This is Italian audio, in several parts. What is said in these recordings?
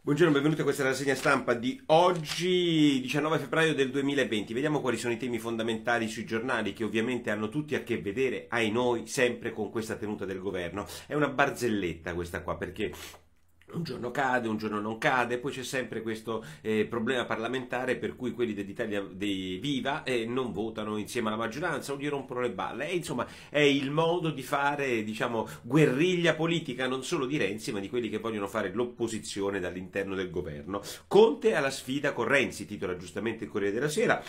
Buongiorno, benvenuti a questa rassegna stampa di oggi, 19 febbraio del 2020. Vediamo quali sono i temi fondamentali sui giornali che ovviamente hanno tutti a che vedere, ai noi, sempre con questa tenuta del governo. È una barzelletta questa qua perché un giorno cade, un giorno non cade, poi c'è sempre questo eh, problema parlamentare per cui quelli dell'Italia dei Viva eh, non votano insieme alla maggioranza o gli rompono le balle. E, insomma, è il modo di fare, diciamo, guerriglia politica non solo di Renzi, ma di quelli che vogliono fare l'opposizione dall'interno del governo. Conte alla sfida con Renzi, titola giustamente il Corriere della Sera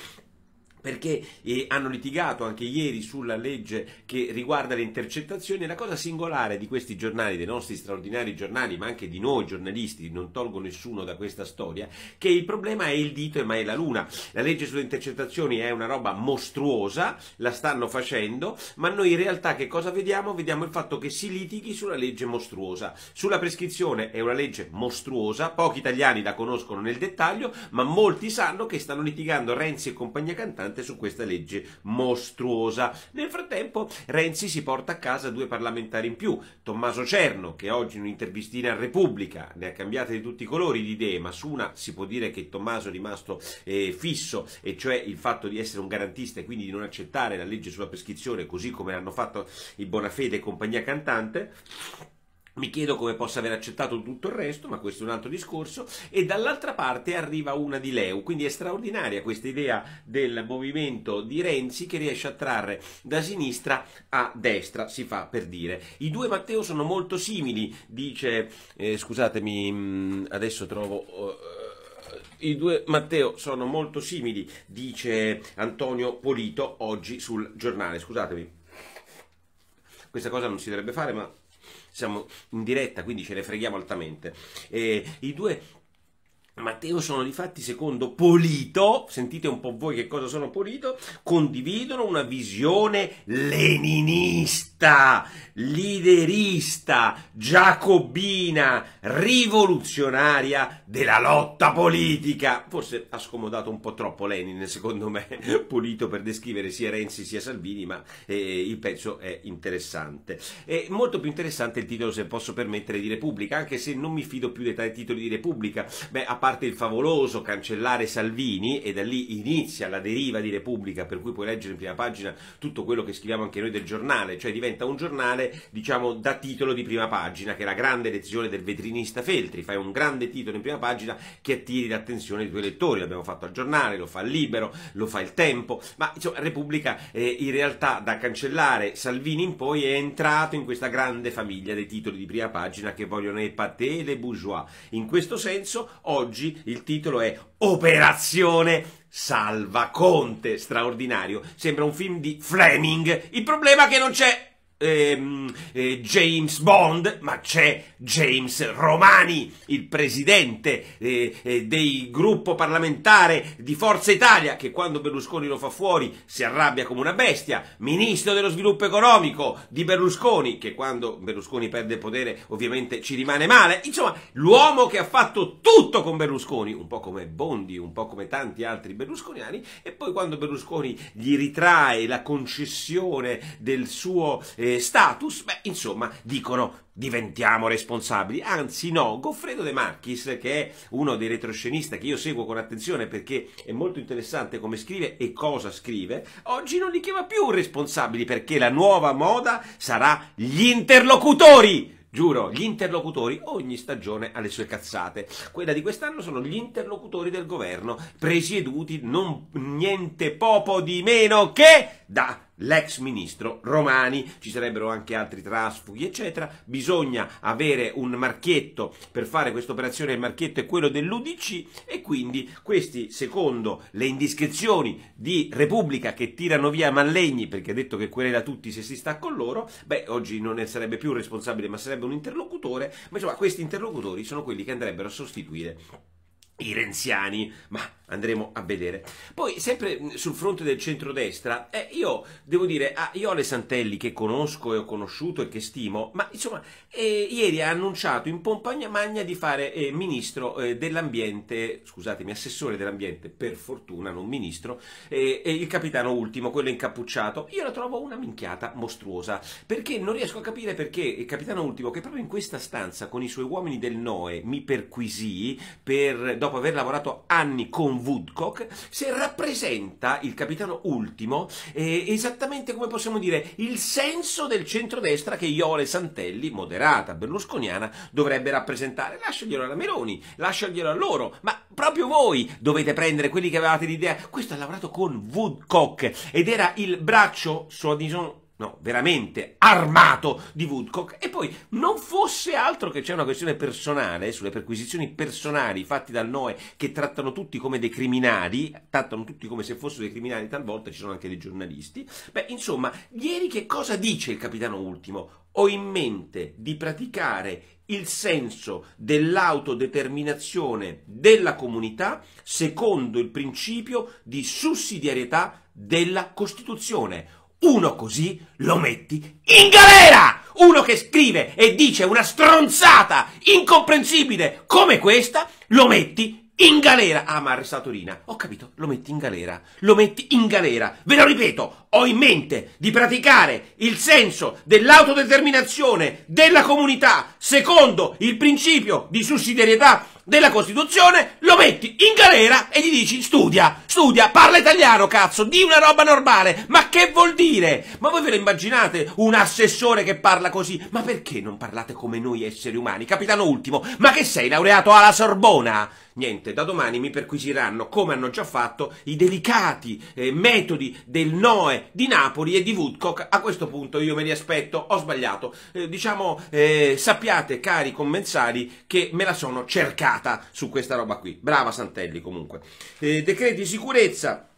perché eh, hanno litigato anche ieri sulla legge che riguarda le intercettazioni. La cosa singolare di questi giornali, dei nostri straordinari giornali, ma anche di noi giornalisti, non tolgo nessuno da questa storia, che il problema è il dito e mai la luna. La legge sulle intercettazioni è una roba mostruosa, la stanno facendo, ma noi in realtà che cosa vediamo? Vediamo il fatto che si litighi sulla legge mostruosa. Sulla prescrizione è una legge mostruosa, pochi italiani la conoscono nel dettaglio, ma molti sanno che stanno litigando Renzi e compagnia cantante importante su questa legge mostruosa. Nel frattempo Renzi si porta a casa due parlamentari in più, Tommaso Cerno, che oggi in un'intervistina a Repubblica ne ha cambiate di tutti i colori di idee, ma su una si può dire che Tommaso è rimasto eh, fisso, e cioè il fatto di essere un garantista e quindi di non accettare la legge sulla prescrizione così come l'hanno fatto i Bonafede e compagnia cantante mi chiedo come possa aver accettato tutto il resto, ma questo è un altro discorso. E dall'altra parte arriva una di Leu, quindi è straordinaria questa idea del movimento di Renzi che riesce a trarre da sinistra a destra, si fa per dire. I due Matteo sono molto simili, dice, eh, scusatemi, mm, adesso trovo... Uh, i due Matteo sono molto simili, dice Antonio Polito oggi sul giornale. Scusatemi, questa cosa non si dovrebbe fare, ma siamo in diretta, quindi ce ne freghiamo altamente. E I due Matteo sono di fatti secondo Polito, sentite un po' voi che cosa sono Polito, condividono una visione leninista, liderista, giacobina, rivoluzionaria della lotta politica. Forse ha scomodato un po' troppo Lenin, secondo me, Polito per descrivere sia Renzi sia Salvini, ma eh, il pezzo è interessante. È molto più interessante il titolo, se posso permettere, di Repubblica, anche se non mi fido più dei titoli di Repubblica. Beh, a parte parte il favoloso cancellare Salvini e da lì inizia la deriva di Repubblica per cui puoi leggere in prima pagina tutto quello che scriviamo anche noi del giornale, cioè diventa un giornale diciamo da titolo di prima pagina che è la grande lezione del vetrinista Feltri, fai un grande titolo in prima pagina che attiri l'attenzione dei tuoi lettori, l'abbiamo fatto al giornale, lo fa il Libero, lo fa il Tempo, ma insomma Repubblica eh, in realtà da cancellare Salvini in poi è entrato in questa grande famiglia dei titoli di prima pagina che vogliono épatè le bourgeois. In questo senso oggi Oggi il titolo è Operazione Salva Conte, straordinario. Sembra un film di Fleming. Il problema è che non c'è ehm, eh, James Bond, ma c'è James Romani, il presidente eh, eh, del gruppo parlamentare di Forza Italia, che quando Berlusconi lo fa fuori si arrabbia come una bestia, ministro dello sviluppo economico di Berlusconi, che quando Berlusconi perde il potere ovviamente ci rimane male, insomma l'uomo che ha fatto tutto con Berlusconi, un po' come Bondi, un po' come tanti altri berlusconiani, e poi quando Berlusconi gli ritrae la concessione del suo... Eh, eh, status, beh, insomma, dicono diventiamo responsabili. Anzi, no, Goffredo De Marchis, che è uno dei retroscenisti che io seguo con attenzione perché è molto interessante come scrive e cosa scrive, oggi non li chiama più responsabili perché la nuova moda sarà gli interlocutori. Giuro, gli interlocutori ogni stagione ha le sue cazzate. Quella di quest'anno sono gli interlocutori del governo, presieduti non niente poco di meno che da l'ex ministro Romani, ci sarebbero anche altri trasfughi, eccetera. Bisogna avere un marchietto per fare questa operazione, il marchietto è quello dell'UDC e quindi questi, secondo le indiscrezioni di Repubblica che tirano via Mallegni perché ha detto che querela tutti se si sta con loro, beh, oggi non ne sarebbe più responsabile, ma sarebbe un interlocutore, ma insomma, questi interlocutori sono quelli che andrebbero a sostituire i renziani, ma andremo a vedere. Poi, sempre mm, sul fronte del centrodestra, eh, io devo dire, ah, io Ale Santelli che conosco e ho conosciuto e che stimo, ma insomma, eh, ieri ha annunciato in Pompagna Magna di fare eh, ministro eh, dell'ambiente, scusatemi, assessore dell'ambiente, per fortuna non ministro, eh, e il capitano ultimo, quello incappucciato. Io la trovo una minchiata mostruosa, perché non riesco a capire perché il capitano ultimo, che proprio in questa stanza con i suoi uomini del Noe mi perquisì, per, dopo aver lavorato anni con Woodcock, se rappresenta il capitano ultimo eh, esattamente come possiamo dire il senso del centrodestra che Iole Santelli, moderata, berlusconiana, dovrebbe rappresentare. Lasciaglielo alla Meloni, lasciaglielo a loro, ma proprio voi dovete prendere quelli che avevate l'idea. Questo ha lavorato con Woodcock ed era il braccio, sua diciamo, no, veramente armato di Woodcock e poi non fosse altro che c'è una questione personale sulle perquisizioni personali fatte dal Noe che trattano tutti come dei criminali, trattano tutti come se fossero dei criminali, talvolta ci sono anche dei giornalisti. Beh, insomma, ieri che cosa dice il capitano ultimo? Ho in mente di praticare il senso dell'autodeterminazione della comunità secondo il principio di sussidiarietà della Costituzione. Uno così lo metti in galera! Uno che scrive e dice una stronzata incomprensibile come questa, lo metti in galera! Ah, ma arrestatorina, ho capito, lo metti in galera, lo metti in galera. Ve lo ripeto, ho in mente di praticare il senso dell'autodeterminazione della comunità secondo il principio di sussidiarietà della Costituzione, lo metti in galera e gli dici studia, studia, parla italiano, cazzo, di una roba normale. Ma che vuol dire? Ma voi ve lo immaginate un assessore che parla così? Ma perché non parlate come noi esseri umani? Capitano Ultimo, ma che sei laureato alla Sorbona? Niente, da domani mi perquisiranno, come hanno già fatto, i delicati eh, metodi del Noe di Napoli e di Woodcock. A questo punto io me li aspetto, ho sbagliato. Eh, diciamo, eh, sappiate, cari commensali, che me la sono cercata su questa roba qui. Brava Santelli comunque. Eh, decreti di sicurezza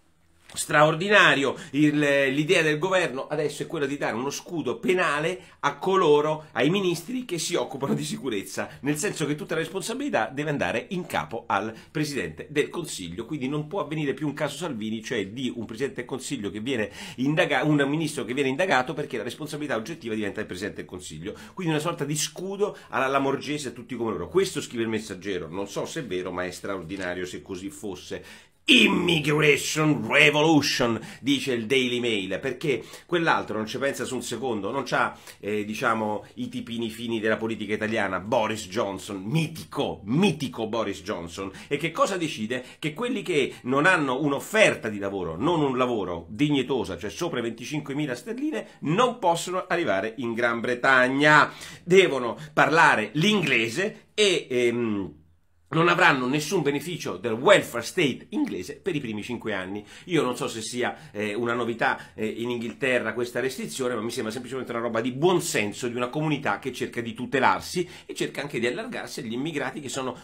straordinario. Il, l'idea del governo adesso è quella di dare uno scudo penale a coloro, ai ministri che si occupano di sicurezza, nel senso che tutta la responsabilità deve andare in capo al Presidente del Consiglio, quindi non può avvenire più un caso Salvini, cioè di un Presidente del Consiglio che viene indagato, un ministro che viene indagato perché la responsabilità oggettiva diventa del Presidente del Consiglio, quindi una sorta di scudo alla Lamorgese a tutti come loro. Questo scrive il messaggero, non so se è vero ma è straordinario se così fosse. Immigration Revolution, dice il Daily Mail, perché quell'altro non ci pensa su un secondo, non ha, eh, diciamo, i tipini fini della politica italiana, Boris Johnson, mitico, mitico Boris Johnson, e che cosa decide? Che quelli che non hanno un'offerta di lavoro, non un lavoro dignitosa, cioè sopra 25.000 sterline, non possono arrivare in Gran Bretagna, devono parlare l'inglese e... Ehm, non avranno nessun beneficio del welfare state inglese per i primi 5 anni. Io non so se sia eh, una novità eh, in Inghilterra questa restrizione, ma mi sembra semplicemente una roba di buonsenso di una comunità che cerca di tutelarsi e cerca anche di allargarsi agli immigrati che sono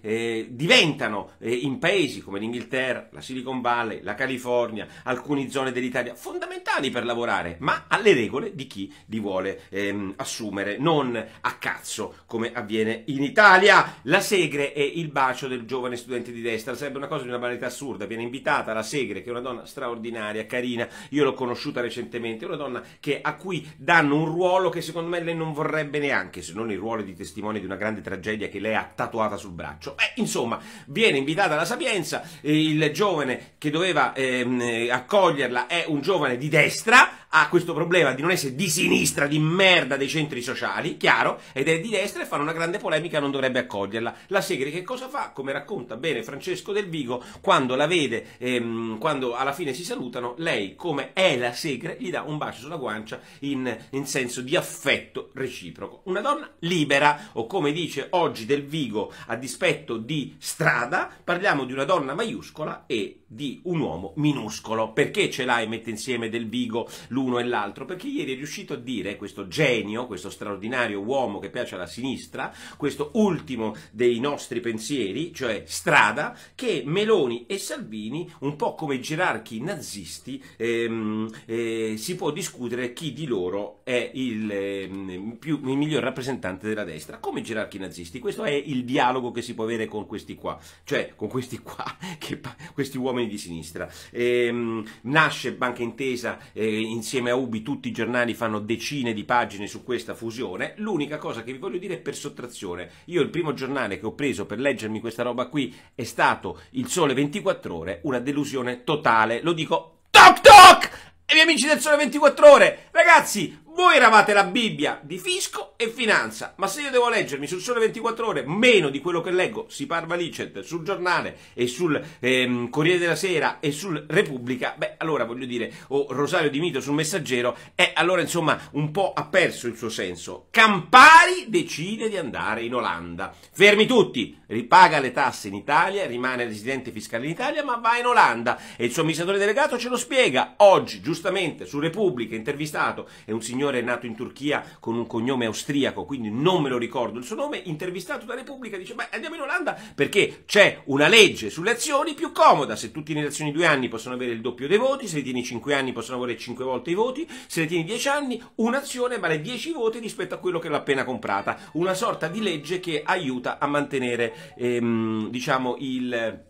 eh, diventano eh, in paesi come l'Inghilterra, la Silicon Valley, la California, alcune zone dell'Italia fondamentali per lavorare, ma alle regole di chi li vuole ehm, assumere, non a cazzo come avviene in Italia. La Segre è il bacio del giovane studente di destra, sarebbe una cosa di una banalità assurda, viene invitata la Segre che è una donna straordinaria, carina, io l'ho conosciuta recentemente, una donna che, a cui danno un ruolo che secondo me lei non vorrebbe neanche, se non il ruolo di testimone di una grande tragedia che lei ha tatuata sul braccio. Beh, insomma, viene invitata alla Sapienza, eh, il giovane che doveva ehm, accoglierla è un giovane di destra, ha questo problema di non essere di sinistra, di merda dei centri sociali, chiaro, ed è di destra e fanno una grande polemica, non dovrebbe accoglierla. La Segre che cosa fa? Come racconta bene Francesco Del Vigo, quando la vede, ehm, quando alla fine si salutano, lei, come è la Segre, gli dà un bacio sulla guancia in, in senso di affetto reciproco. Una donna libera, o come dice oggi Del Vigo, a dispetto di strada, parliamo di una donna maiuscola e di un uomo minuscolo. Perché ce l'ha e mette insieme Del Vigo l'uno e l'altro? Perché ieri è riuscito a dire questo genio, questo straordinario uomo che piace alla sinistra, questo ultimo dei nostri pensieri, cioè Strada, che Meloni e Salvini, un po' come gerarchi nazisti, ehm, eh, si può discutere chi di loro è il, ehm, più, il miglior rappresentante della destra. Come gerarchi nazisti, questo è il dialogo che si può avere con questi qua, cioè con questi qua, che, questi uomini come di sinistra. Ehm, nasce Banca Intesa eh, insieme a Ubi, tutti i giornali fanno decine di pagine su questa fusione. L'unica cosa che vi voglio dire è per sottrazione. Io il primo giornale che ho preso per leggermi questa roba qui è stato Il Sole 24 Ore, una delusione totale. Lo dico toc toc! E miei amici del Sole 24 Ore, ragazzi, voi eravate la Bibbia di fisco e finanza, ma se io devo leggermi sul sole 24 ore meno di quello che leggo, si parla licet, sul giornale e sul ehm, Corriere della Sera e sul Repubblica, beh allora voglio dire, o oh, Rosario Di Mito sul Messaggero, eh allora insomma un po' ha perso il suo senso. Campari decide di andare in Olanda. Fermi tutti, ripaga le tasse in Italia, rimane residente fiscale in Italia, ma va in Olanda e il suo amministratore delegato ce lo spiega. Oggi giustamente su Repubblica intervistato è un signore signore è nato in Turchia con un cognome austriaco, quindi non me lo ricordo il suo nome, intervistato da Repubblica, dice ma andiamo in Olanda perché c'è una legge sulle azioni più comoda, se tu tieni le azioni due anni possono avere il doppio dei voti, se le tieni cinque anni possono avere cinque volte i voti, se le tieni dieci anni un'azione vale dieci voti rispetto a quello che l'ha appena comprata, una sorta di legge che aiuta a mantenere ehm, diciamo il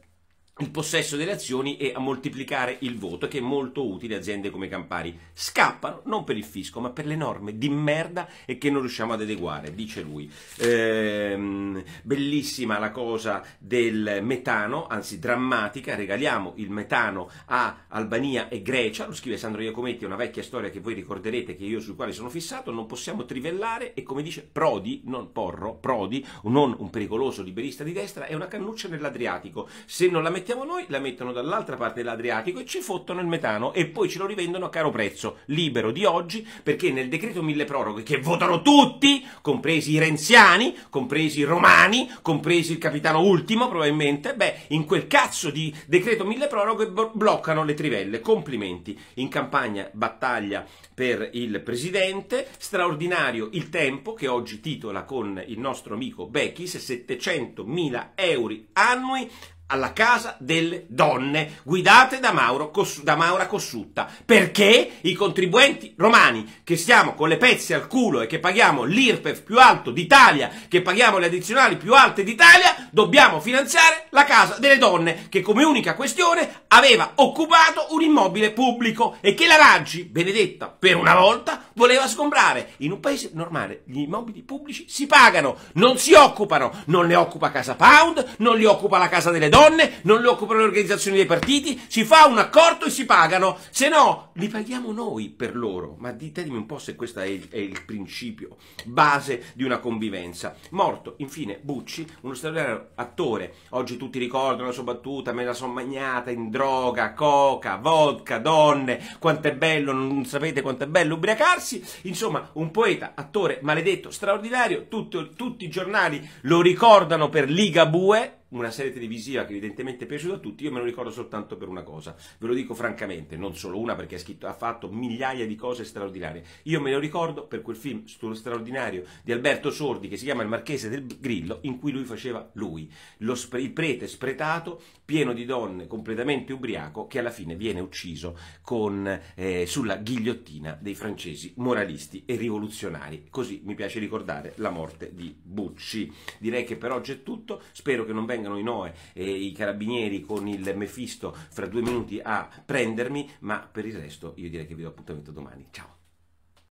il possesso delle azioni e a moltiplicare il voto, che è molto utile a aziende come Campari. Scappano non per il fisco, ma per le norme di merda e che non riusciamo ad adeguare, dice lui. Ehm, bellissima la cosa del metano, anzi drammatica, regaliamo il metano a Albania e Grecia, lo scrive Sandro Iacometti, una vecchia storia che voi ricorderete, che io sul quale sono fissato, non possiamo trivellare e come dice Prodi, non Porro, Prodi, non un pericoloso liberista di destra, è una cannuccia nell'Adriatico, se non la mettiamo mettiamo noi, la mettono dall'altra parte dell'Adriatico e ci fottono il metano e poi ce lo rivendono a caro prezzo, libero di oggi, perché nel decreto mille proroghe che votano tutti, compresi i renziani, compresi i romani, compresi il capitano ultimo probabilmente, beh, in quel cazzo di decreto mille proroghe bloccano le trivelle. Complimenti. In campagna battaglia per il presidente, straordinario il tempo che oggi titola con il nostro amico Bechis 700.000 euro annui alla Casa delle Donne, guidate da, Mauro, da Maura Cossutta, perché i contribuenti romani, che stiamo con le pezze al culo e che paghiamo l'IRPEF più alto d'Italia, che paghiamo le addizionali più alte d'Italia, dobbiamo finanziare la Casa delle Donne, che come unica questione aveva occupato un immobile pubblico e che la Raggi, benedetta per una volta, voleva sgombrare In un paese normale gli immobili pubblici si pagano, non si occupano, non ne occupa Casa Pound, non li occupa la Casa delle Donne, donne, non le occupano le organizzazioni dei partiti, si fa un accordo e si pagano, se no li paghiamo noi per loro. Ma ditemi un po' se questo è il, è il principio base di una convivenza. Morto, infine, Bucci, uno straordinario attore, oggi tutti ricordano la sua battuta, me la sono magnata in droga, coca, vodka, donne, quanto è bello, non sapete quanto è bello ubriacarsi, insomma un poeta, attore maledetto, straordinario, tutto, tutti i giornali lo ricordano per Ligabue, una serie televisiva che evidentemente è piaciuta a tutti, io me lo ricordo soltanto per una cosa, ve lo dico francamente, non solo una perché scritto, ha fatto migliaia di cose straordinarie, io me lo ricordo per quel film straordinario di Alberto Sordi che si chiama Il Marchese del Grillo, in cui lui faceva lui, spre, il prete spretato, pieno di donne, completamente ubriaco, che alla fine viene ucciso con, eh, sulla ghigliottina dei francesi moralisti e rivoluzionari. Così mi piace ricordare la morte di Bucci. Direi che per oggi è tutto, spero che non venga vengano i Noe e i carabinieri con il Mefisto fra due minuti a prendermi, ma per il resto io direi che vi do appuntamento domani. Ciao!